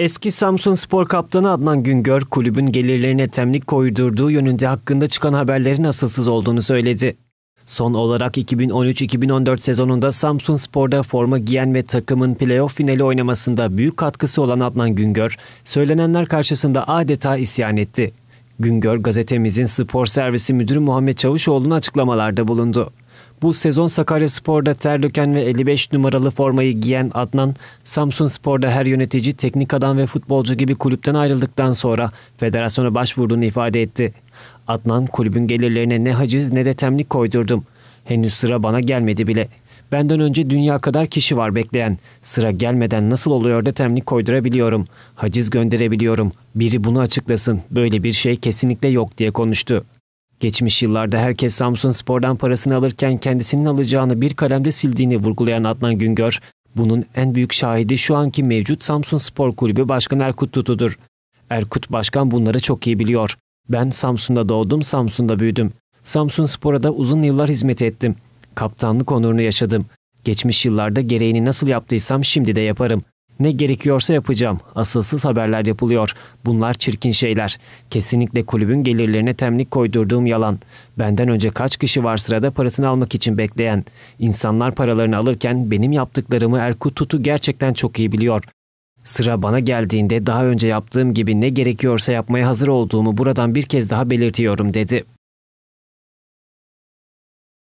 Eski Samsun Spor Kaptanı Adnan Güngör, kulübün gelirlerine temlik koydurduğu yönünde hakkında çıkan haberlerin asılsız olduğunu söyledi. Son olarak 2013-2014 sezonunda Samsun Spor'da forma giyen ve takımın playoff finali oynamasında büyük katkısı olan Adnan Güngör, söylenenler karşısında adeta isyan etti. Güngör gazetemizin spor servisi müdürü Muhammed Çavuşoğlu'nun açıklamalarda bulundu. Bu sezon Sakaryaspor'da ter döken ve 55 numaralı formayı giyen Adnan, Samsun Spor'da her yönetici, teknik adam ve futbolcu gibi kulüpten ayrıldıktan sonra federasyona başvurduğunu ifade etti. Adnan, kulübün gelirlerine ne haciz ne de temlik koydurdum. Henüz sıra bana gelmedi bile. Benden önce dünya kadar kişi var bekleyen. Sıra gelmeden nasıl oluyor da temlik koydurabiliyorum. Haciz gönderebiliyorum. Biri bunu açıklasın. Böyle bir şey kesinlikle yok diye konuştu. Geçmiş yıllarda herkes Samsun Spor'dan parasını alırken kendisinin alacağını bir kalemde sildiğini vurgulayan Adnan Güngör, bunun en büyük şahidi şu anki mevcut Samsun Spor Kulübü Başkanı Erkut Tutu'dur. Erkut Başkan bunları çok iyi biliyor. Ben Samsun'da doğdum, Samsun'da büyüdüm. Samsun Spor'a da uzun yıllar hizmet ettim. Kaptanlık onurunu yaşadım. Geçmiş yıllarda gereğini nasıl yaptıysam şimdi de yaparım. Ne gerekiyorsa yapacağım. Asılsız haberler yapılıyor. Bunlar çirkin şeyler. Kesinlikle kulübün gelirlerine temlik koydurduğum yalan. Benden önce kaç kişi var sırada parasını almak için bekleyen. İnsanlar paralarını alırken benim yaptıklarımı Erkut Tutu gerçekten çok iyi biliyor. Sıra bana geldiğinde daha önce yaptığım gibi ne gerekiyorsa yapmaya hazır olduğumu buradan bir kez daha belirtiyorum dedi.